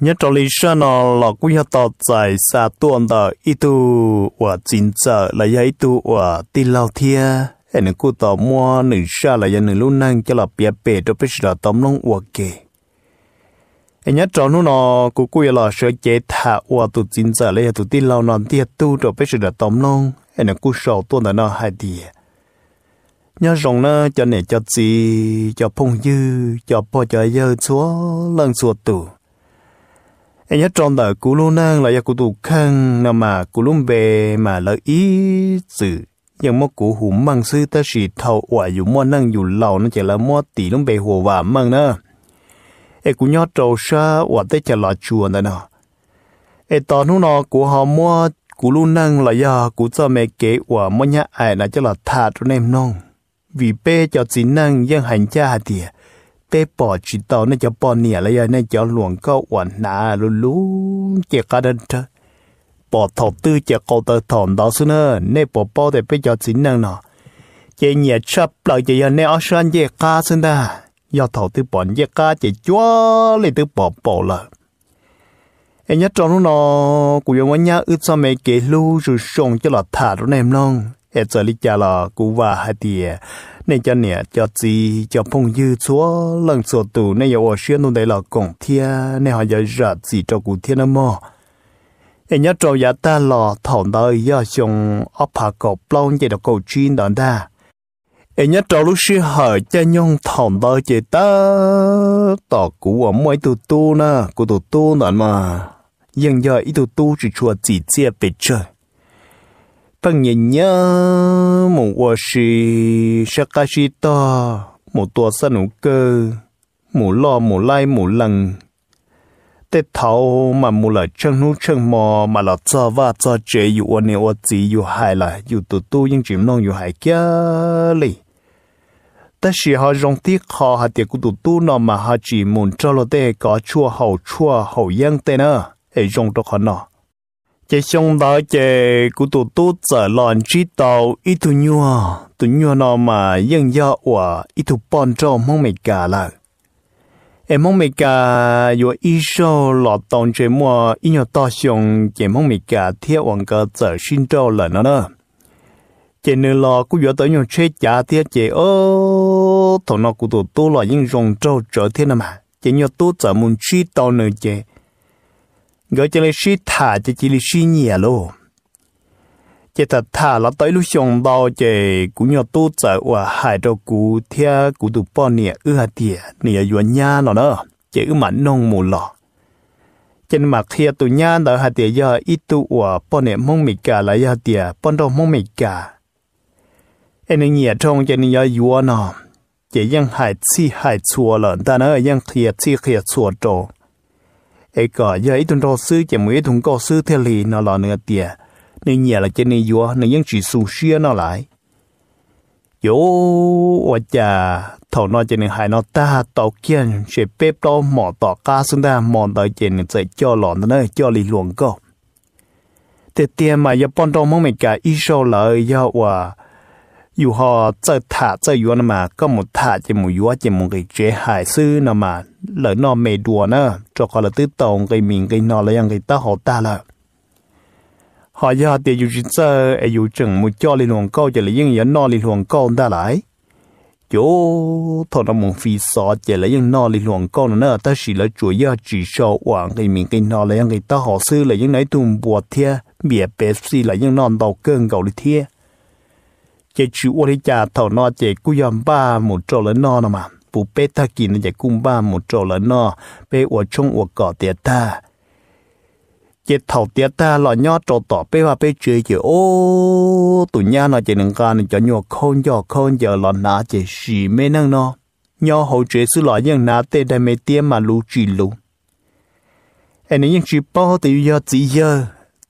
nhất trong lý sơn nó là quy hoạch tạo giải xa tuần đó ít tu và chính trở là giấy tu và tin lao thia anh nên cụ tỏ mua nữ xa là dân nữ luôn năng cho là bia bể cho biết là tấm lòng và kề em nhất trong lúc nó cụ quy là sửa chế thả và tu chính trở là tu tin lao non tiệt tu cho biết là tấm lòng anh nên sau tuần đó nó hai tiệt nhớ rằng nó cho nè cho gì cho phong dư cho po cho dơ chúa lần chuột tủ ấy trong tờ cú lô năng là ya cú tụ khăn nằm mà cú lùm bề mà lợi ý sự nhưng mà cú hủ măng sư ta chỉ thầu quả dù mua năng dù lầu nó chỉ là mua tỷ lùm bề hồ và măng nữa ấy cú nhót trầu xa quả tết chả là chùa nữa nọ tao nó nó cú họ mua cú lô năng là ya cú cho mẹ kế quả mua nhà ai là là thà cho nem nong vì bê cho chính năng dân hành cha hạt bé bỏ chỉ tao nó cho bỏ nè lấy nó cho luồng có ổn nà lú lú chỉ cả đơn thôi bỏ thọ tư chỉ có tờ thọn đó xưa nữa nè bỏ bỏ để bé cho chính năng nọ chỉ nhẹ chấp lại chỉ nè ở sân chỉ cả xưa ta do thọ tư bỏ chỉ cả chỉ chúa lấy tư bỏ bỏ là em nhớ trong lúc nó cũng giống nhá ướt sao mấy cái lú rồi xong cho là thả rồi em nong em giờ lý cha là cú và hai 那家年叫鸡叫朋友做冷做土，那要我先弄得了公天，那还要热鸡照顾天了么？人家做也大了，头脑要用阿帕狗包也得狗军的的。人家做路是好，再用头脑也大，大古我买多多呢，古多多呢嘛，人家一多多是说直接被吃。当年呀，我我是啥个是大，我多少努个，我老我来我冷，得头嘛我来称努称么嘛老早哇早这有我呢我自有害了，有多多应只弄有害家哩。但是哈，用啲靠下啲古度都那嘛下只门着了的，搞错好错好样的呢，哎，用到可能。chị xong đó chị cụ tụ tụ trở lòn trí tàu ít thu nhua thu nhua nào mà dân do của ít thu bọn cho mong mệt cả là em mong mệt cả yo ít số lọt tông chế mua ít nhiều tao xong chị mong mệt cả theo hoàng cơ trở xin cho là nó đó chế nữ lọ cụ yo tới nhiều chế trả theo chế ô thằng nó cụ tụ tụ lại những rồng trâu trở thế nào mà chị nhiều tụ trở muốn trí tàu nữa chị gọi cho lấy sĩ thả cho chỉ lấy sĩ nhẹ lô chỉ thật thả là tới lúc xong đau chỉ cũng nhớ tu trở và hại cho cụ theo cụ tu bỏ nè ư hạt tiệt nhẹ yuan nha nó đó chỉ ư mà nông mù lọ trên mặt kia tu nha đỡ hạt tiệt giờ ít tu và bỏ nè mong mì cả là hạt tiệt bỏ đâu mong mì cả anh nhẹ trong cho nên giờ yuan nó chỉ ยัง hại chi hại chua lợn ta nó ยัง kia chi kia chua trâu ai có giờ ấy tuần đầu sư chỉ mới thùng có sư theo lì nó là nửa tiền nên nhà là trên này vua nên những chỉ sù xia nó lại yo ở nhà thầu nó trên này hai nó ta tàu kiên sẽ bếp đó mỏ tỏ cá xuống ta mỏ tới trên này sẽ cho lòn nó cho lì luồng câu thế tiền mà giờ bọn đó mong mình cả ít số lời do và dù họ chơi thả chơi yuan mà có một thả chỉ một yuan chỉ một cái chế hại sư nó mà lỡ nó đùa nữa cho họ là tư tồn cái mình cái nó là cái ta họ ta là họ giờ thì dù chơi ở dù chừng một cho liên hoàng câu chỉ là những cái nó liên hoàng câu ta lại chỗ thọ nó một phi sọ chỉ là những nó liên hoàng câu nữa ta chỉ là chủ yếu chỉ cho hoàng cái mình cái nó là cái ta họ sư là những cái tuồng bùa thia bịa bẹt xì là những non đầu cơn gạo đi thia chế chú ô đi chà thảo nó chế cú yom ba một trò lớn nó nè mà bù bê ta kì nó chế cung ba một trò lớn nó bê ô chung ô cỏ tiệt ta chế thảo tiệt ta lọ nhó trò tỏ bê hoa bê chế chế ô tụ nha nó chế nâng ca nó cho nhua khôn cho khôn giờ lọ ná chế xì mê nâng nó nhó hậu chế sư lọ nhân ná tê đại mê tiêm mà lù trì lù anh ấy nhân chỉ bao tiêu giờ chỉ giờ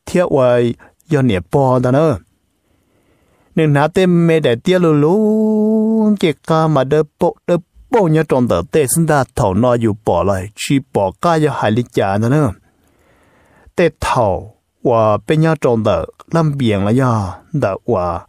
thiết hoài giờ nè bao đó nữa nên nà tê mê đại tia lù lù chỉ ca mà đỡ bộ đỡ bộ nhớ trong tờ tê sinh ta thầu nó dù bỏ lại chỉ bỏ ca cho hải lý trả nữa nữa tê thầu và bên nhớ trong tờ lâm biển là do đỡ và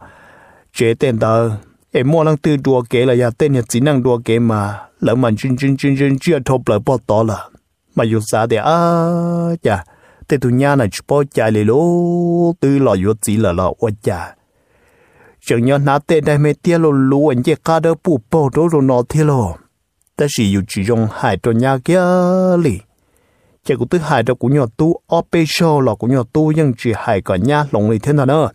chế tên tờ em mua lăng tư đua kế là do tên nhật chỉ năng đua kế mà lỡ mà chân chân chân chân chưa thộp lại bỏ tỏ là mà dù sao thì à chà tê tụi nhà này chỉ bỏ chạy lì lô tư lò dù chỉ là lò quá chà chẳng nhớ nà tê đại mê tia lo lú anh chê ca đơ bù bò đô rô nọ thê lo, Ta chỉ yêu chỉ dùng hai trò nhà kia lì. chỉ có thứ hai đó cũng nhỏ tu ọ bê sô cũng của tu nhưng chỉ hai cái nhà lồng lì thế nào nữa.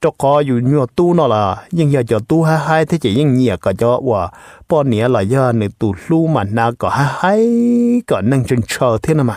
Trò có dù nhỏ tu nó là nhưng giờ cho tu hai hai thế chỉ nhưng nhẹ cả cho và bò nĩa là giờ này tu lú mà nà cả hai hai cả năng chân chờ thế nào mà.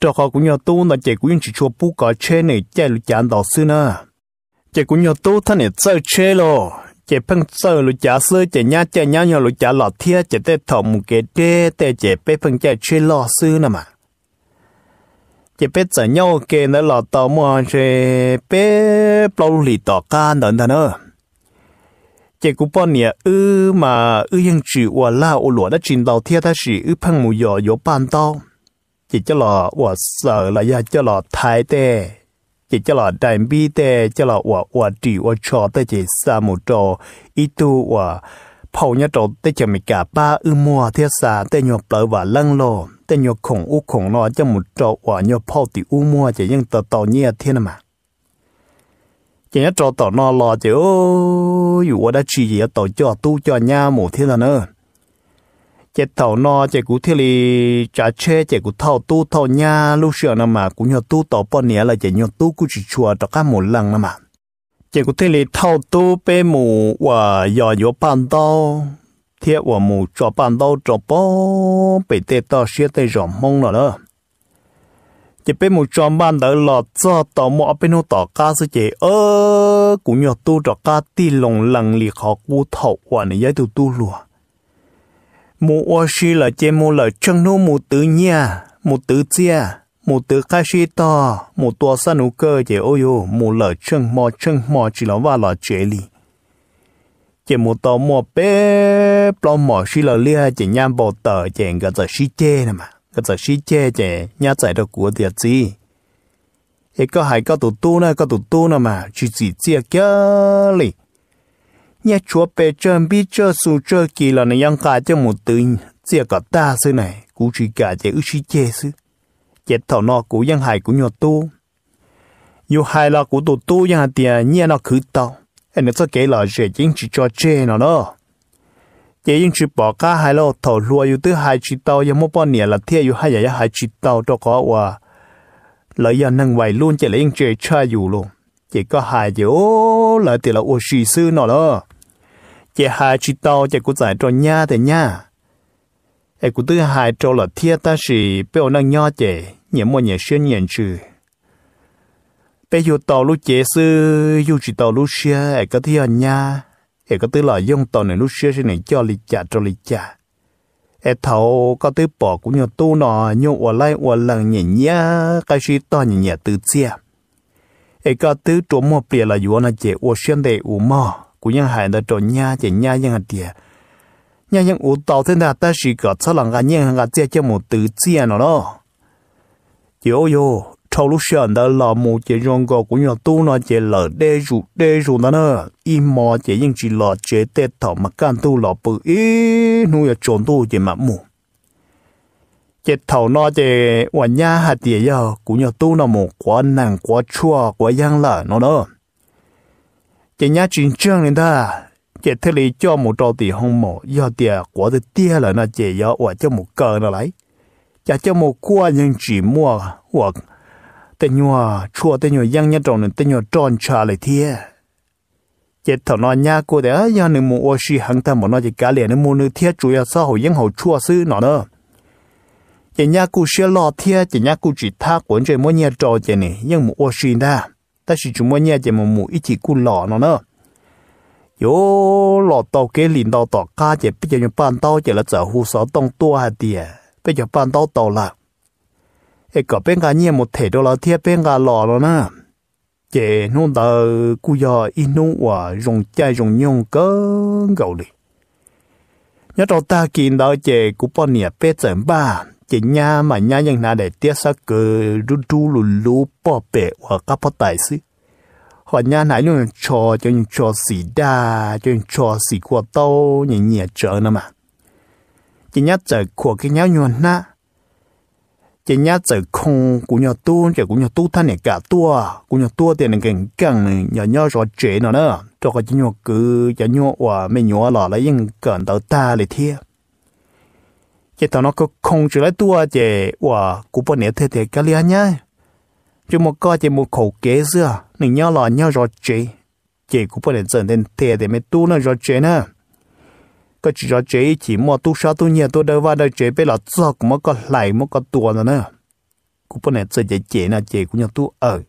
cho họ cũng nhờ tu là chạy của những chỉ chua bu cỏ chê này chạy lụt chán đỏ sư nè chạy của nhờ tu thân này sơ chê lô chạy phăng sơ lụt chả sơ chạy nhát chạy nhát nhờ lụt chả lọt thia chạy tê thọ một cái tê tê chạy bê phăng chạy chê lọ sư nè mà chạy bê sợ nhau kê nó lọt tàu mò chạy bê bao lì tỏ can đần đần ơ chạy của bọn nè ư mà ư yên chữ ua la ô lụa đã trình đầu thia ta chỉ ư phăng mù dò dỗ bàn tao chỉ cho lò của sợ là ya cho lò thái tê chỉ cho lò đại bi tê cho lò của của trị của cho tê chỉ sa một trò ít tu của phao nhá trò tê chỉ mình cả ba ư mua thiết sa tê nhọ bờ và lăng lò tê nhọ khổng u khổng lo cho một trò của nhọ phao thì u mua chỉ nhưng tờ tàu nhia thiên mà chỉ nhá trò tàu nó lò chỉ ô dù ở đã chỉ gì tàu cho tu cho nha một thiên là nữa chế thầu nó chế cú thế li trả chê chế cú thầu tu thầu nha lúc xưa nó mà cũng nhờ tu tàu bao nhiêu là chế nhờ tu cú chỉ chùa đó cả một lần nó mà chế cú thế li thầu tu bê mù và giờ giờ bàn đầu thiệt và mù cho bàn đầu cho bao bị tê tàu xia tê rộng mông rồi đó chế bê mù cho bàn đầu lọt cho tàu mò bên nó tàu cá sư chế ơ cũng nhờ tu cho cá ti lồng lần li khó cú thầu và này giải tu tu luôn mu o shi là chế mu là chân nu mu tử nha mu tử chia mu tử khai shi to mu tua sa nu cơ chế ô yo mu là chân mò chân mò chỉ là và là chế li chế mu to mò bé plom mò shi là lia chế nham bò tờ chế cái giờ shi che nè mà cái giờ shi che chế nhá giải được của tiệt zi cái có hai có tụ tu na có tụ tu na mà chỉ chỉ che kia li nhà chúa bề trơn bi chơ sù chơ kỳ là này yang cả cho một từ chia cả ta sư này cú chỉ cả chế ư chỉ chế sư chế thọ nọ cú yang hài cú nhọt tu nhiều hài là cú tổ tu yang tiền nhia nó khử tao, anh nó cho kể là chế chính chỉ cho chế nó đó chế chính chỉ bỏ cả hai lo thọ lúa yêu thứ hai chỉ tao, yang một bao nhiêu là thiệt yêu hai giờ hai chỉ tao, đó có hòa lợi giờ năng vài luôn chế lấy chế cha yêu luôn chỉ có hai chỗ là thì là ô sĩ sư nọ đó chỉ hai chỉ tao chỉ có giải cho nha thì nha ai cũng thứ hai trâu là thiên ta sĩ bây giờ nhỏ chỉ nhẹ mua nhẹ xuyên nhẹ trừ bây giờ to lúc chế sư dù chỉ to lúc xưa ai có thiên nha ai có thứ là dùng to này lúc xưa sẽ này cho lịch trả cho lịch trả ai thầu có thứ bỏ cũng nhiều tu nọ nhiều ở lại ở lần nhẹ nhẹ cái gì to nhẹ nhẹ từ chia ấy có tứ chỗ mua bìa là yếu là chế ô xuyên để ủ mò cũng như hải đã chỗ nhà chế nhà như hạt địa nhà những ủ tàu thế nào ta sĩ có cho lăng cái nhà hàng cái chế một tứ chia nó đó chế ô yo sau lúc xuyên đã là một chế rong gò cũng như tu nó chế lở đê rụ đê rụ nó im mò chế những chỉ lọ chế tết thọ mà can tu lọ bự ý nuôi ở trốn tu chế mà mù chế thầu nó chế hoàn nhà hạt địa giờ cũng như tu nó một quá nặng quá chua quá giang lợ nó đó chế nhà chuyện trường nên ta chế thế lý cho một trò tiền không mỏ do tiền quá thì tiền là nó chế giờ hoặc cho một cờ nó lấy chả cho một qua nhưng chỉ mua hoặc tên nhua chua tên nhỏ giang nhất trọng nên tên nhỏ tròn trà lại thiệt chế thầu nó nhà cô đấy giờ nên mua ô xí hàng tháng mà nó chỉ cả liền nên mua nước thiết chủ yếu sao hồi giang hậu chua sư nó nữa chỉ nhà cụ sẽ lò thiệt chỉ nhà cụ chỉ tha quấn chơi mỗi nhà trò chơi này nhưng mà ô xin ra ta chỉ chúng mỗi nhà chơi mà mù ít chỉ cụ lọ nó nữa yo lọ tàu cái liền tàu tàu cá chơi bây giờ những bàn tàu chỉ là chở hồ sơ tông tua hạt tiền bây giờ bàn tàu tàu là ấy cả bên cả nhà một thể đô lò thiệt bên cả lò nó nữa chỉ nó tờ cụ giờ in nó và dùng chai dùng nhung cơ gầu đi nhớ tàu ta kiện đó chỉ cụ bao nhiêu bê chấm ba chị nhà mà nhà nhân na để tiếc sắc cứ rú rú lù lù bỏ bể hoặc các phật tài xí họ nhà này luôn cho cho những cho xì đa cho những cho xì qua tàu những nhà chợ nữa mà chị nhà chợ của cái nhà nhuận na chị nhà chợ không của nhà tu chỉ của nhà tu thân này cả tua của nhà tu tiền này càng càng nhà nhà rồi chế nó nữa cho cái nhà cứ nhà nhà và mấy nhà lọ lấy những cẩn tàu ta để thiệp chỉ tao nó cứ không chịu lấy tua chỉ wow cũng bao nhiêu thế thế cái liền nhá chứ một coi chỉ một khẩu kế xưa nên nhớ là nhớ rồi chị chỉ cũng bao nhiêu dần nên thế để mới tu nó rồi chị nữa cái chỉ rồi chị chỉ mua tu sao tu nhiều tu đâu vào đâu chị bây là do cũng mất có lại mất có tua rồi nữa cũng bao nhiêu dần chị chị là chị cũng nhau tu ở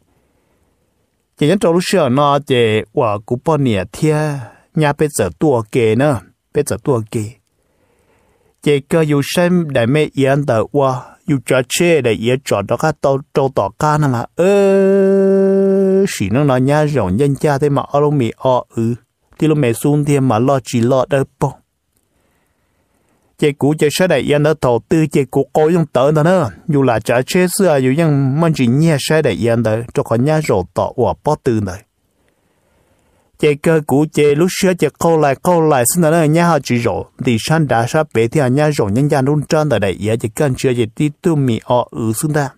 chỉ nhân trâu lúc xưa nó chị wow cũng bao nhiêu thế nhà bây giờ tua kế nữa bây giờ tua kế chỉ có yêu xem đại mẹ yên tờ qua yêu cho chê để yên cho đó các tàu trâu tỏ ca nè mà ơ xí nó nói nhá rộng nhân cha thế mà ở đâu mì ở ừ thì lúc mẹ xuống thì mà lo chỉ lo đỡ bông chị cũ chị sẽ đại yên đó thầu tư chị cũ cố dùng tớ đó nữa dù là trả chế xưa dù nhưng mình chỉ nhẹ sẽ đại yên đó cho con nhá rổ tỏ quả bó tư này chế cơ cũ chế lúc xưa chế câu lại câu lại xin là nhà họ chỉ rổ thì san đã sắp về thì nhà rổ nhân gian luôn trơn tại đây giờ chế cần chưa chế đi tu mì ở ở xuống ta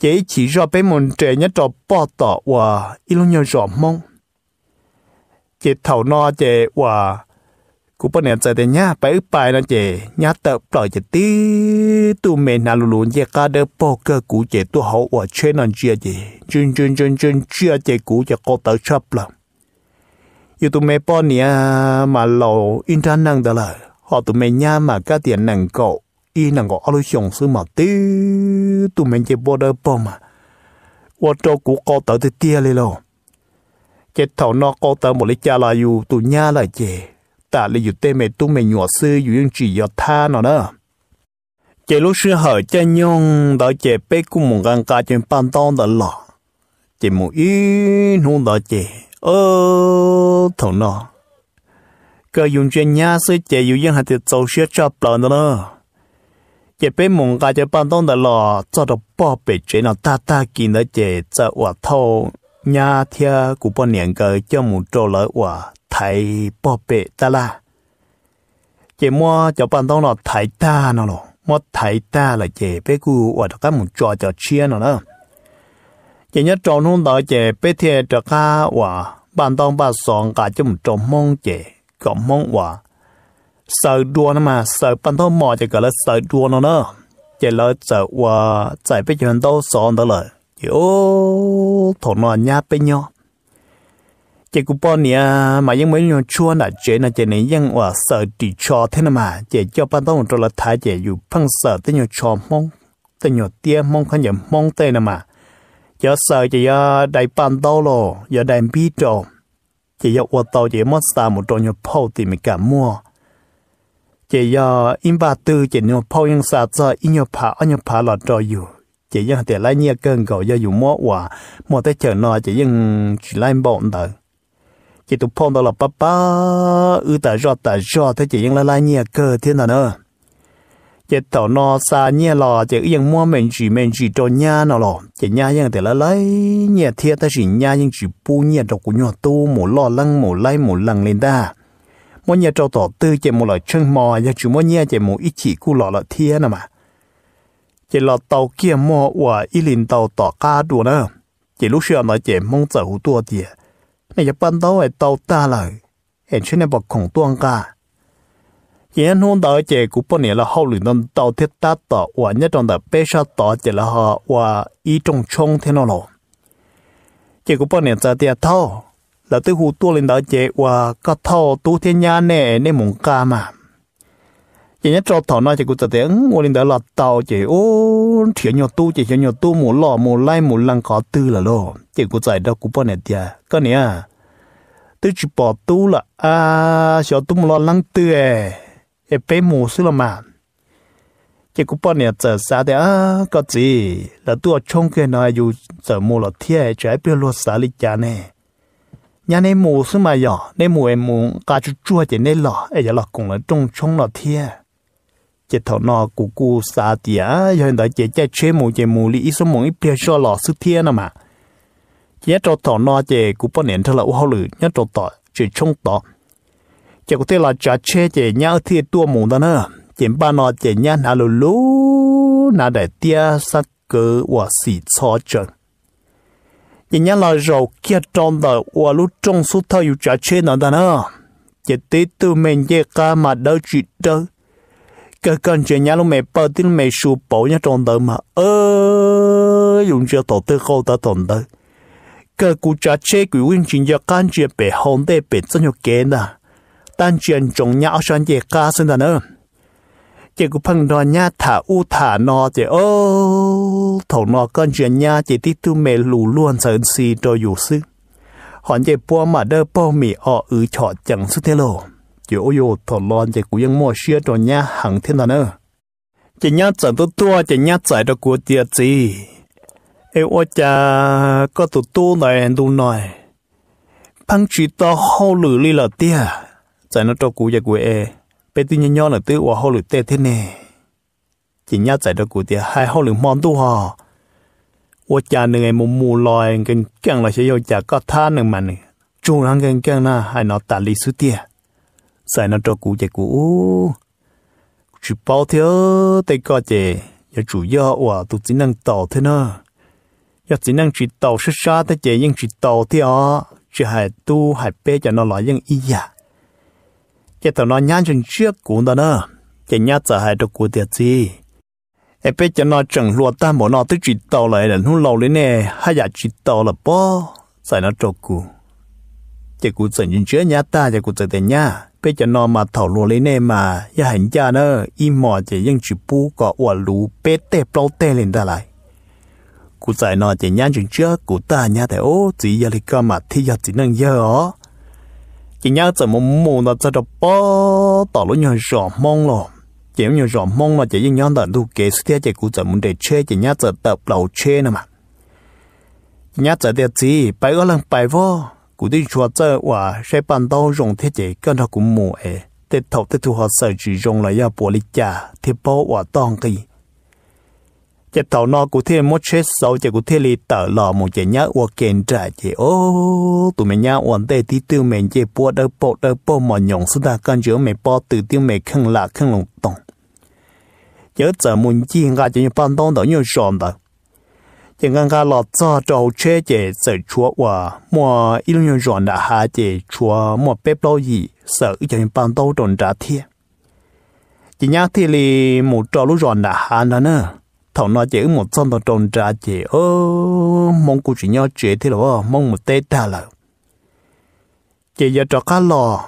chế chỉ rọ bé môn trẻ nhất trò bỏ tỏ và ít luôn nhớ rọ mong chế thầu no chế và cú bọn em chạy đến nhá bé ướp bài nó chè nhá tớ bỏ chè tí tụ mẹ nà lù lù nhé cả đỡ cú chè tụ hậu ở trên nàn chia chè chun chun chun chun chia chè cú chè có tớ chấp lắm yêu tụ bọn nè mà lầu in ra năng đó là họ tụ mẹ nhá mà cả tiền năng cậu y năng có alo xong sư mà tí tụ mẹ chè bỏ đỡ bỏ mà ở chỗ cú có tớ thì tia lên rồi chè thầu nó có tớ một lý cha là yêu tụ là chè ta là dù tê mẹ tu mẹ nhỏ sư dù yên chỉ do tha nó đó chế lúc sư hở cha nhông đó chế bê cũng muốn găng ca trên bàn tông đó lọ chế muốn yên, nụ đó chế ơ thổ nó cơ dùng trên nhà sư chế dù yên hạt tiệt dấu sư cho bờ nó đó chế bê mong găng trên bàn tông đó lọ cho đó bỏ bể chế nó ta ta kín đó chế cho quả thâu nhà thia của bọn niệm cơ cho một trâu lợi quả thầy bỏ bể ta la chỉ mua cho bạn tông là thầy ta nó lo mua thầy ta là chỉ bé cu ở đó các một trò trò chia nó đó chỉ nhớ trò nung đó chỉ bé thiệt trò cá và bạn tông bạn sọn cả cho một trò mong chỉ có mong và sợ đua nó mà sợ bạn tông mò chỉ gọi là sợ đua nó đó chỉ là sợ và chạy bé chuyện đâu sọn đó lời chỉ ô thằng nó nhát bé nhau chị cũng bao nè mà ยัง mấy chua là chế này vẫn này ยัง ở sợ đi cho thế nào mà chị cho ban đầu cho là thái phăng sợ tới nhiều cho mong tới nhiều tiếc mong không nhiều mong tới nào mà giờ sợ chị giờ đại ban đầu lo giờ đại bi đồ chị giờ ở tàu chị mất sao một trò nhiều phao thì mới cả mua chị giờ im ba tư chị nhiều phao nhưng xa cho in nhiều phá in nhiều phá là trò อยู่ chị giờ để lại nhiều cơn cầu giờ quả mua mua tới chờ nọ chị giờ chỉ lại bọn đời chị tụ phong đó là ba ba ư ta rõ ta rõ thế chị yên la la nhẹ cơ thế nào nữa chị tàu nó xa nhẹ lò chị yên mua mình chỉ mình chỉ cho nhà nó lò chị nhà yên thì là lấy nhẹ thiệt ta chỉ nhà yên chỉ bu nhẹ cho của nhỏ tu mổ lò lăng mổ lấy mổ lăng lên ta mua nhẹ cho tổ tư chị mổ loại chân mò và chỉ mua nhẹ chị mổ ít chỉ cu lò lọ thiệt nào mà chị lò tàu kia mua và ít liền tàu tỏ ca đùa nữa chị lúc xưa nói chị mong chờ hủ tua thiệt 那一般都会到大了，而且那把孔断噶。沿路到这古半年了后，里头到天大到我那种的白沙到这了哈，我一种冲天了咯。这古半年在点头，老对胡多领导这我个头都天伢呢，那蒙干嘛。chỉ nhất cho thảo nói chỉ cụ tự tiếng ngồi lên đó là tàu chỉ ô thiếu nhau tu chỉ thiếu nhiều tu mù lò mù lai mù lăng có tư là lo chỉ cụ giải đâu cụ bao nè tia cái này à tư chỉ bỏ tu là à 小 tu mù lò lăng tư ê à, ê bé mù sư là mà chỉ cụ bao nè giờ sao thế à có gì là tu ở trong cái này dù giờ mù là thiệt trái biết lo xả lý cha nè, nhà này mù sư mà nhỏ này mù em mù cá chú chua chỉ này lọ ấy giờ lọ cũng là trong trong là thiệt chế thọ nọ cụ cụ xa tiá hiện tại chế chạy chế mù chế mù lý số mù ít bia cho lọ sư thiên à mà chế trò thọ nọ chế cụ bỏ nền thơ là u hao lử nhất trò tọ chế trông tọ chế cụ thế là trả chế chế nhau thì tua mù ta nữa chế ba nọ chế nhau nà lù lù nà để tia sắc cơ và xì cho chân chế nhau là rầu kia trong đời và lúc trong suốt thơ yêu trả chế nọ ta nữa chế tế tư mình chế ca mà đâu chị đâu cái cần chuyện nhà lúc mẹ bơ tin mẹ sụp bổ nhà tròn đời mà ơ dùng cho tổ tư khâu ta tồn đời cơ cụ cha chế quỷ huynh chính cho can chuyện bể hôn để bể chân hiệu kế nà tan chuyện trồng nhà ở sân dễ ca xin ta nữa chỉ cụ phăng đoàn nhà thả u thả nọ chỉ ô thầu nọ con chuyện nhà chỉ tí tu mẹ lù luôn sợ si rồi dù sư hòn chỉ bua mà đơ bô mì ọ ứ chọ chẳng xuất thế lộ chữ ô yêu thổ lon chạy cú yên xia cho nhá hàng thiên thần ơ chạy nhà chẳng tu tua chỉ nhá chạy cho cú tiệt gì ê ô cha có tu tu này tu này phăng chỉ to hô lử li là tia chạy nó cho cú chạy cú ê bây tu nhau là tư ô hô lử tê thế nè chỉ nhá chạy cho cú tiệt hai hô lử mòn tu hò ô cha nương em mù mù lòi gần càng là sẽ yêu cha có tha nương mà nè chung rằng gần càng là hai nó ta lý sư tiệt sai nó cho cũ chạy cũ chỉ bao thiếu tay co chạy giờ chủ yếu hòa à, tụi chỉ năng tàu thế nữa giờ chỉ năng chỉ tàu sát sát tay chạy nhưng chỉ tàu thì ó chỉ hai tu hai bé cho nó lại nhưng ý à cái tàu nó nhăn chân trước cũng đó nữa chạy nhát giờ hai đâu cụ tiệt gì em bé cho nó chẳng luộc ta mỗi nó tới chỉ tàu lại là hôn lâu lên nè hai giờ dạ chỉ tàu là bao sai nó cho cụ chỉ cụ sợ nhìn chứa nhà ta chỉ cụ sợ tiền nhà bây giờ nó mà thảo luận lên mà ya hành cha nữa im mò chỉ những chữ bu có ủa lú bé tê bao tê lên ta lại cụ sợ nó chỉ nhắn chuyện chứa cụ ta nhà thế ô chỉ giờ thì cơ mà thi giờ chỉ năng giờ ó chỉ nhớ chỉ một mù nó chỉ được bao tỏ lối nhau rõ mong lo chỉ nhau rõ mong là chỉ những nhóm tận thu kế sẽ chỉ cụ sợ muốn để chơi chỉ nhớ chỉ tập đầu chơi nè mà nhớ chỉ để gì bài ở lần bài vô 古地说这话，谁办到用铁节跟他古母诶，铁头铁土和手指用了要玻璃架，铁包我当给。chỉ tàu nó cụ thể một chết sau chỉ cụ thể lì tờ lò một chỉ nhá uo kèn trả chỉ ô tụi mình nhá uo tê tí tiêu mình chỉ bùa đỡ bộ đỡ bộ mà nhộng sư ta con chữ mình bỏ từ tiêu mình khăng lạ khăng lồng tông nhớ giờ muốn chi ngã chỉ như ban đông đó như sòn chỉ ngang cả lọt cho trâu chế chế sợ chúa và mua ít nhiều rộn đã hạ chế chúa mua bếp lâu gì sợ ít chẳng bằng đâu trộn trả thiệt chỉ nhắc thì lì một trâu lúc rộn đã hạ đó nữa thằng nó chỉ một trăm đồng trộn trả chế ơ mong cụ chỉ nhau chế thì đó mong một tế ta là chỉ giờ cho cá lò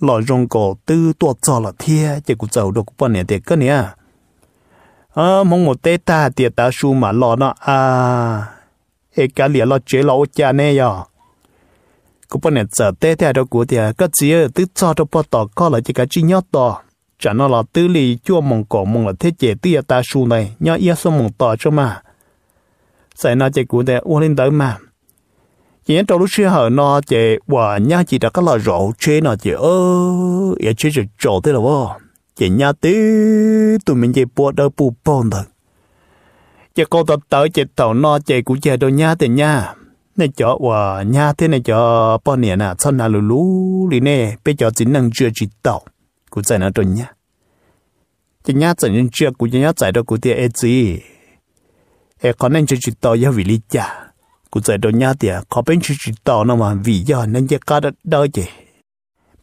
lò rong cổ tư tuột cho là thiệt chỉ cụ giàu được bao nhiêu tiền cái nè à mong một tê ta tiệt ta su mà lo nó à ê cả liền lo chế lo cha nè yo cũng bên này giờ tê theo đâu của thì cái gì tứ cho đâu bắt tỏ có là chỉ cái chi nhót tỏ cho nó là tứ lì chua mong cổ mong là thế chế tiệt ta su này nhớ yêu xong mong tỏ cho mà sai nó chỉ của thì uống lên tới mà chỉ trong lúc xưa hở nó chỉ hòa nhau chỉ đã các loại rượu chế nó chỉ ơ, ý chế chỉ trộn thế là vô chị nhà tí tụi mình chỉ bùa đỡ bù bồn thôi chỉ cô tập tới chỉ tàu no chỉ cũng chỉ đồ nhà thì nhà này cho và nhà thế này cho bao nè nè sau nào lù lù đi nè bây giờ chỉ năng chưa chỉ tàu cũng chạy nó đồ nhà chỉ nhà chỉ năng chưa cũng chỉ nhà chỉ đó cũng thì ấy gì ấy còn năng chưa chỉ tàu giờ vì lý cha cũng chạy đồ nhà thì có à, bên chưa chỉ tàu nó mà vì giờ nên chỉ cả đó đó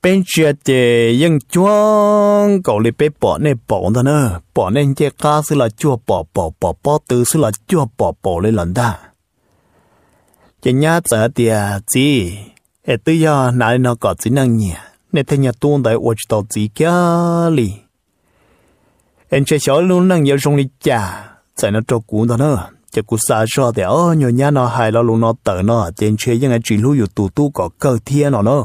bên chia thì yên chuông cậu lấy bé bỏ này bỏ đó nữa bỏ nên chia cá xí là chua bỏ bỏ bỏ bỏ từ xí là chua bỏ bỏ lên lần ta chỉ nhá sợ thì gì ở tư giờ nãy nó có chỉ năng nhẹ nên thấy nhà tuôn đại ủa chỉ tao gì kia li em chơi xóa luôn năng giờ xong đi chả sợ nó trâu cú đó nữa chỉ cú xa cho thì ở nhiều nhà nó hay là luôn nó tự nó trên chơi những cái chuyện lưu อยู่ tụ tụ có cơ thiên nó nữa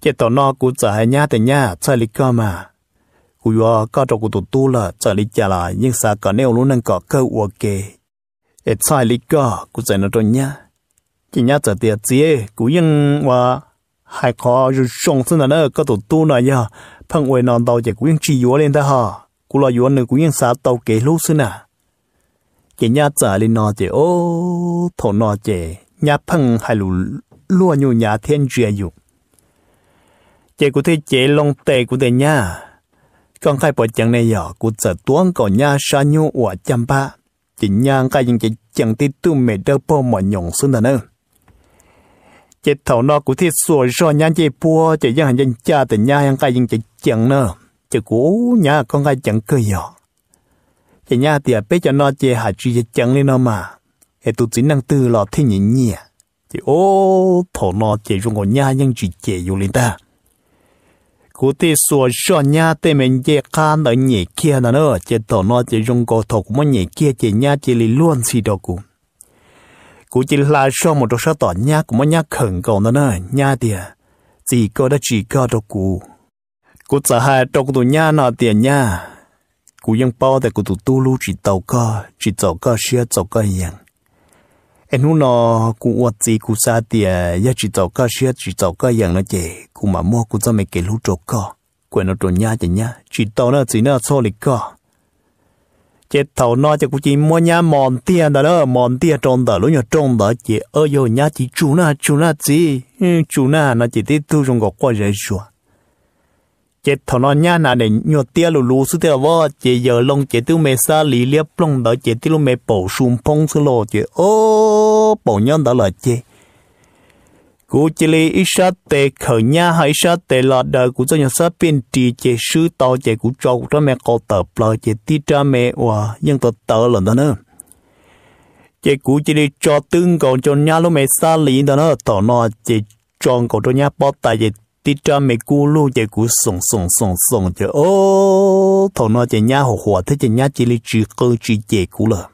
chế tao nó cũng chả hay nhá thì nhá chơi lý cơ mà cú yo có trò cú tụt tu là chơi lý chả là nhưng sao cả nếu luôn năng có cơ ok ít chơi lý cơ cú chơi nó trò nhá chỉ nhá chơi tiếc, gì cú nhưng mà hai khó rồi sống sinh nó có tụt tu này nhá phăng quay nằm tàu chỉ cú nhưng chỉ yo lên ta ha cú lo yo nữa cú nhưng sao tàu kế lúc sinh à chỉ nhá chơi lý nó chỉ ô thổ nó chỉ nhá phăng hai lù luôn nhiều nhà thiên chuyện dục chị cụ thấy chị long tệ cụ thể nha con khai bỏ chẳng này giờ cụ sợ tuấn còn nha sa nhu ủa chăm ba chỉ nhang cái những chị chẳng tí tu mẹ đỡ bò mà nhộng xuống đó nữa chị thầu nó cụ thể sủa rồi nhang chị bùa chị giang hành dân cha từ nhà hàng cái những chị chẳng nữa chị cũ nhà con cái chẳng cơ giờ chị nhà thì bé cho nó chị hạt chỉ chẳng lên nó mà hệ tu chỉ năng tư lo thế nhỉ nhỉ chị ô thầu nó chị dùng ngồi nhà những chỉ chị dùng lên ta cú ti sùa cho nhà tê mình dễ can ở nhị kia nè nữa chỉ tổ nó chỉ dùng cổ thục mà nhị kia chỉ nhà chỉ lì luôn xì đồ cú cú chỉ là cho một số tổ nhà của mà nhà khẩn cầu nữa nhà tiền chỉ có đó chỉ có đồ cú cú sợ hai trong tụ nhà nào tiền nhà để tụ tu lu chỉ tàu co chỉ tàu co xia tàu co yang anh nó nó cũng uất gì cũng xa tiề ya chỉ tàu cá xe chỉ tàu cá dạng nó chè cũng mà mua cũng cho mấy cái lũ trộn co quên nó trộn nhá chè nhá chỉ tàu nó chỉ nó xô lịch co chết tàu nó chè cũng chỉ mua nhá mòn tiền đó đó mòn tiền trộn đó lúc nhỏ trộn đó chè ơ yo nhá chỉ chú na chú na gì chú na nó chỉ tiếp ừ, thu trong góc qua rồi rồi chết thọ nó nhá nà để nhọ tia lù lù sư tia vợ chế giờ long chế tiêu mê sa lý liếp long đó chế tiêu mê bổ sung phong sư lô chế ô ô bổ nhân đó là chê cú chỉ li ít sát tệ khở nha hay sát tệ lọt đời cú cho nhà sát bên trì chế sư to chế cú cho cú cho mẹ có tờ bờ chế tí cha mẹ và nhưng tờ tờ lần đó nữa chế cú chỉ li cho tương còn cho nhà lúc mẹ xa lý đó nữa tờ nó chế tròn còn cho nhà bỏ tay chế tí cha mẹ cú lu chế cú sùng sùng sùng sùng chế ô thằng nó chế nhà hồ hòa thế chế nhà chỉ li chỉ cơ chỉ chế cú là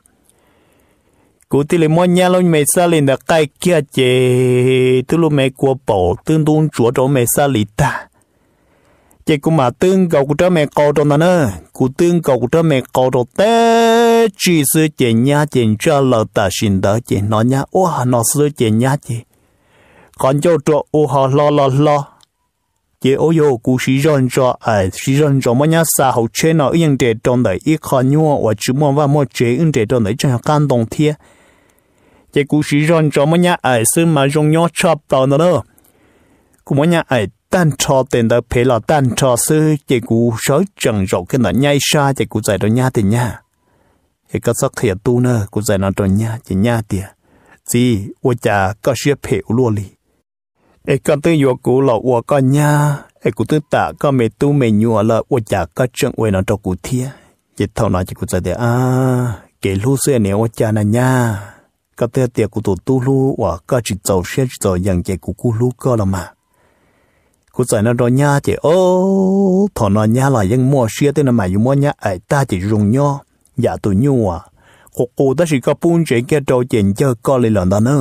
กูที่เลยมอนยาลงเมซาลินดะไกเกียเจตุลุเมกัวปอตึ้งตุงจัวโดเมซาลิตาเจกูมาตึ้งเกากูเตเมกอดนะเนอกูตึ้งเกากูเตเมกอดเตจีซื้อเจนยาเจนจ้าเลตาชินเดเจนอนยาโอ้หนอซื้อเจนยาเจคอนโจตัวโอหอลอลอลอเจโอโยกูชิจอนจอเอชิจอนจอมอนยาสาหูเชนอยังเดตรงไหนอีคอนยัวว่าจุมว่ามัวเจอึนเดตรงไหนจังกันตรงเทีย这故事让咱们呀爱是嘛容易找到的了。古么呀爱单车等到陪了单车是这股手整肉跟那 nhai xa 这股在 đó nhá thì nhá. Cái cái sắc khía tu nữa cũng 在那 đó nhá chỉ nhá thì gì 我家ก็เสียเผียวลวลีไอ้ก็ตื้อยัวกูหลอกวัวก็ย่าไอ้กูตื้อตาก็ไม่ตู้ไม่ยัวละวัวจากก็จังอวยนอนตกูเทียจิตเท่านั้นจะกูจะเดียอ่าเกลูเสียเนี่ยวัวจานะย่าก็เตะเตียกูตัวตู้ลูว่าก็จิตเจ้าเชี่ยจิตเจ้าอย่างใจกูกูลูก็ละมากูใจนั่นรอญาเจโอ้ถอนนอนญาหลายยังมั่วเชี่ยเต้นมาอยู่มั่วญาไอ้ตาจิรุงย่ออย่าตัวยัวกูกูแต่สิก็ปุ่นเจแกเจ้าเจนเจอก็เลยหลังตาเนอ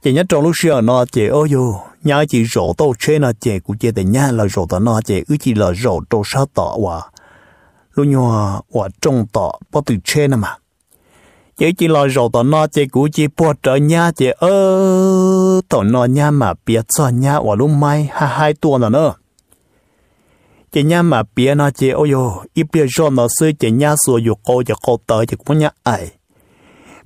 เจนยัดจงลูกเชี่ยนอเจโอ้ยูญาจิโจโตเชนอเจกูเจแต่ญาเราโจตนอเจอือจีเราโจโตชาต่อว่าลูกยัวว่าจงต่อปอติเชนมา chỉ chỉ lo rồi tao nói chế cú chỉ bỏ trở nhà chế ơ tao nói nhà mà biết cho nhà ở lúc mai hai hai tuổi nữa nữa chế nhà mà biết nói chế ôi yo ít biết cho nó sư chế nhà sửa dục cô chế cô tới chế cũng nhà ai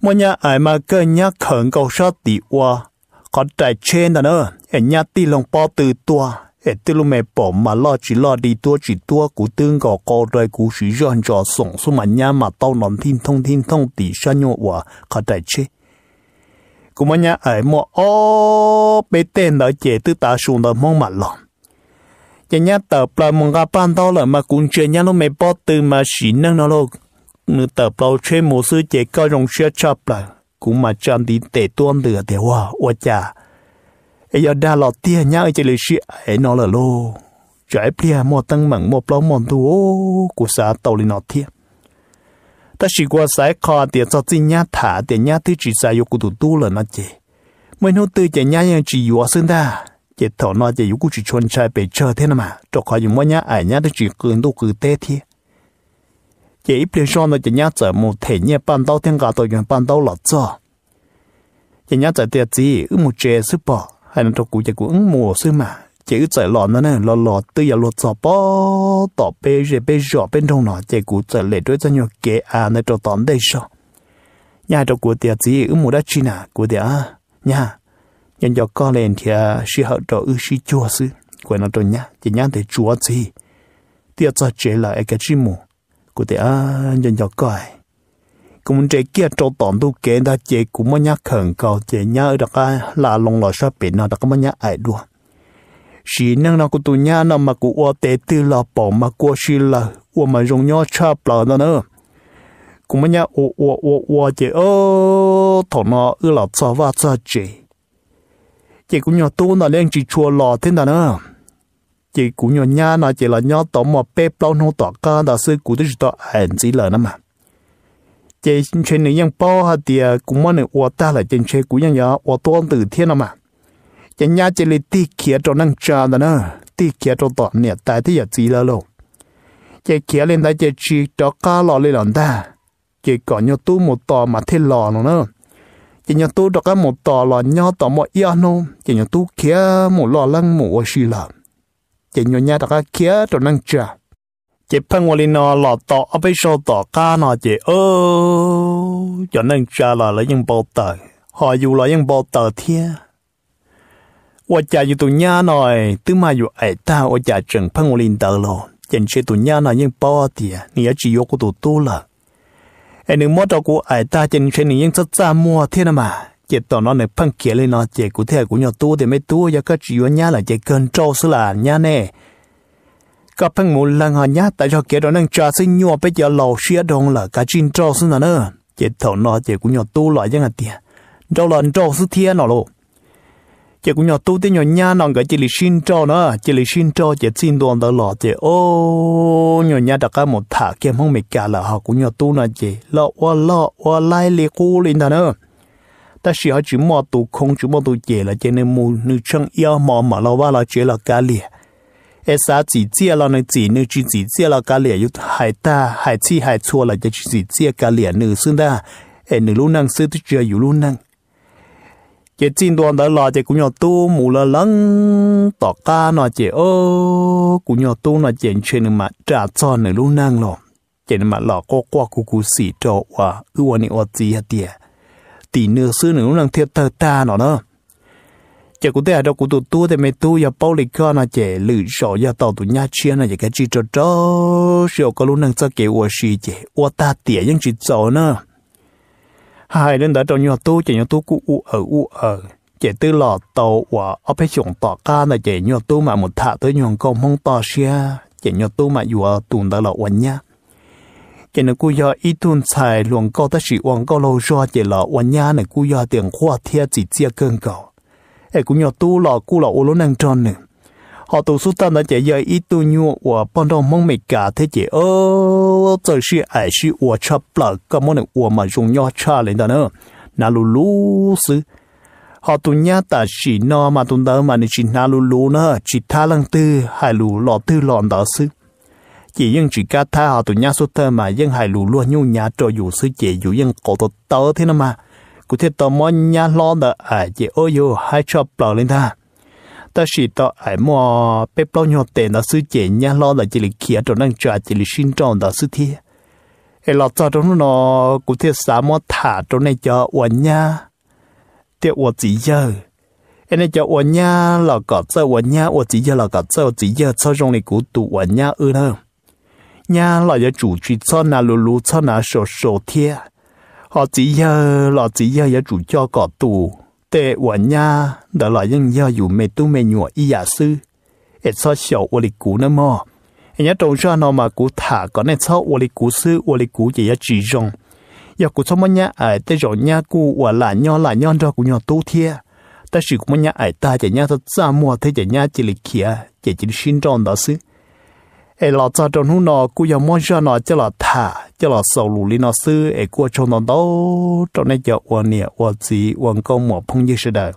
mà nhà ai mà cơ nhà khẩn cầu sát tỷ qua có trải trên đó nữa ở nhà tỷ lòng bao từ tua 诶，对路没宝嘛，老几老的多几多，古登个高代古时让着送送嘛伢嘛到南天通天通地上用话卡代去。古么伢哎么哦，被电脑解都打输了蒙嘛了。人家得不蒙个办到了嘛，工作人家都没报的嘛，是能了咯。你得不吹模式解各种学差不了，古嘛讲的得多得的哇，我家。ấy giờ đa lọt tia nhau ấy chỉ lấy chuyện ấy nó là lô trái bia mua tăng mảng mua plau mòn tu ô của xã tàu lên nọ thiệt ta chỉ qua sái kho tiền cho tin nhá thả tiền nhá thứ chỉ sai yêu của tụ tu là nó chê mới nó tư chè nhá yang chỉ yêu sinh ta chè thọ nó chè yêu của chỉ chôn trai bể chờ thế nào mà cho khỏi dùng mua nhá ải nhá thứ chỉ cường tu cử tê thiệt chè ít tiền son nó chè nhá chở một thể nhá bàn đầu thiên gà tội nhân bàn đầu lọt cho chè nhá chở tiền gì ư một chè sư bỏ hay là trong cụ chạy cũng mùa xưa mà chỉ chạy lọt nó nè lọt lọt từ giờ lọt giọt bó tỏ bê rê bê giọt bên trong nó chạy cụ chạy lệ trôi cho nhiều kế à nó cho tóm đây sao nhà trong cụ tiệt gì ứng mùa đã chi nà cụ tiệt à nhà nhân cho con lên thì à, si hậu trò ư si chúa sư của nó trôi nhá chỉ nhá để chúa gì tiệt cho chế là cái chi mù cụ tiệt à nhân cho coi cũng chế kia cho tổn tu kế đã chế cũng mà nhắc khẩn cầu chế nhá ở đó cái là lòng lo sợ biển nó đó cái mà nhắc ai đua chỉ năng nó cũng tu nhá nó mà cũng ô tế tư là bỏ mà cô xí là ô mà dùng nhó chắp là nó nữa cũng mà nhắc ô ô ô ô chế ô thằng nó ư là cho va cho chế chế cũng nhỏ tu nó lên chỉ chùa lò thế nào nữa chế cũng nhỏ nhá nó chế là nhau tóm mà bếp lâu nó tỏ ca đã sư cũng chỉ tỏ ảnh gì là nó mà 这全你样包下的，古么呢？我带了进去，古样呀，我多得天了嘛。人家这里地铁着能站的呢，地铁着到呢，带的也急了喽。这铁链带这去着卡了哩了的，这个要都没到嘛，太老了呢。这要都着个没到了，要到么样呢？这要都铁没老冷没我去了，这要伢着个铁着能站。chế phân ngồi lên nó lọ tọ ở bên sau tọ ca nó chế ô cho nên cha là lấy những bao tờ họ dù là những bao tờ thia 我家有度伢呢，都嘛有爱他，我家整碰我领导了，人些度伢呢，人包的，你也只有个度多了。哎，你摸到过爱他，人些你人只咋摸天了嘛？这到那你碰起来呢，这古天古要多的没多，要个只有伢了，这更招是啦伢呢。ก็เพิ่งมูลังหันยะแต่ชอเกียดนังจ่าซึ่งยัวไปเจอเหล่าเชียดงเหล่ากาจินโจซึ่งนั่นเออเจ็ดถอนนอเจ็ดกุญยอตู้หล่อยังไงเตี้ยเจ้าหล่อนโจซึ่งเทียนอโลเจ็ดกุญยอตู้เตี้ยหยอนยานองก็เจลิชินโจนะเจลิชินโจเจ็ดซินดวนตลอดเจ็ดโอ้หยอนยาตะก้าหมดถาเกมห้องเมกาละฮะกุญยอตู้นะเจ็ดละว่าละว่าไล่เลกูลินนั่นเออ但是还只摸到空，只摸到热了，就那木你像要摸摸了，我了觉了咖喱。ai sa chỉ chia là nó chỉ nữ chỉ chỉ chia là cá lẻ yêu hải ta hải chi hải chua là chỉ chia cá lẻ nữ xương ta ai nữ luôn năng sư chưa yêu luôn năng chỉ chín đoàn đó là chỉ cũng nhỏ tu mù là lăng tỏ ca nó chỉ ô cũng nhỏ tu nó chỉ chuyện mà trả cho nữ luôn năng rồi chỉ mà lọ có qua cú cú xì trọ và ưu anh ở tiệt tỷ nữ sư nữ năng thiệt thờ ta nó đó chỉ cụ thể đâu cụ tụ tu thì mày tu giờ bao lịch cơ là chỉ lử sổ giờ tàu tụ nhá chia là chỉ cái chỉ cho cho sẹo có lúc năng cho kiểu của sĩ chỉ của ta tỉa những chỉ cho nữa hai lần đã trong nhiều tu chỉ nhiều tu cụ u ở u ở chỉ tư lọ tàu và ở phía xuống tọa ca là chỉ nhiều tu mà một thả tới nhiều công mong to xe chỉ nhiều tu mà dù ở tuần đã lọ quanh nhá chỉ nó cú giờ ít tuần xài luồng câu tới sĩ uang câu lâu rồi chỉ lọ quanh nhá này cú giờ tiền khoa thiệt chỉ chia cơn cầu e cũng nhỏ tu lò cu lò ô lô năng tròn nè họ tu su ta đã chạy giờ ít tu nhu của bọn đồng mong mệt cả thế chị ơ trời sư ai sư của cha bờ có món này của mà dùng nhỏ cha lên đó nè nà lù lù sư họ tu nhát ta chỉ no mà tu đỡ mà nên chỉ nà lù lù nữa chỉ tha lăng tư hai lù lò tư lòn đó sư chị dân chỉ ca tha họ tụi nhát số thơ mà dân hài lù luôn nhu nhà trò dù sư chị dù dân cổ tổ tớ thế nè mà cụ thể tao muốn nhà lo đỡ ai chỉ ô yêu hai cho bảo lên ta ta chỉ tao ai à, mò bếp bao nhiêu tiền nó sư chế nhà lo đỡ chỉ là kia trong năng trả chỉ là sinh trọng đó sư thi ai lo cho trong nó cụ thể sáu mua thả trong này cho uẩn nhà tiệu uẩn chỉ giờ em này cho uẩn nhà lo có cho uẩn nhà uẩn chỉ giờ lo có cho chỉ giờ cho trong này cụ tụ uẩn nhà ư đâu nhà là cho chủ trì cho na lù lù cho na sổ sổ thiệt họ chỉ giờ họ chỉ giờ giờ chủ cho cỏ tù tệ của nhà đó là những giờ dù mẹ tu mẹ nhụa y giả sư ít sao sầu ô lịch cũ nữa mò nhớ trâu cho nó mà cũ thả có nên sao ô lịch cũ sư ô lịch cũ chỉ giờ chỉ rong giờ cũ sao mà nhà ai tới rồi nhà cũ và là nho là nho cho cũ nho tu thiê ta chỉ cũng nhà ai ta chỉ nhà thật ra mua thế chỉ nhà chỉ lịch kia chỉ chỉ sinh tròn đó sư ai lọ cho trong hú nọ cú giờ mua ra nọ cho lọ thả cho lọ sầu lù li nọ sư ai cua trong nó đâu trong này giờ uốn nè uốn gì uốn công mỏ phong như thế đời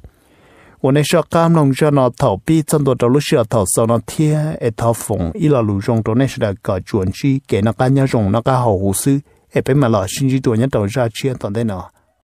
uốn này sợ cam lòng cho nọ thầu pi chân đồ trong lúc sợ thầu sau nó thia ai thầu phồng ý là lù rong trong này thế đời cả chuẩn chi kể nó cá nhau rong nó cá hầu hú sư ai bên mà lọ sinh chi tuổi nhất đầu ra chi ở toàn đây nào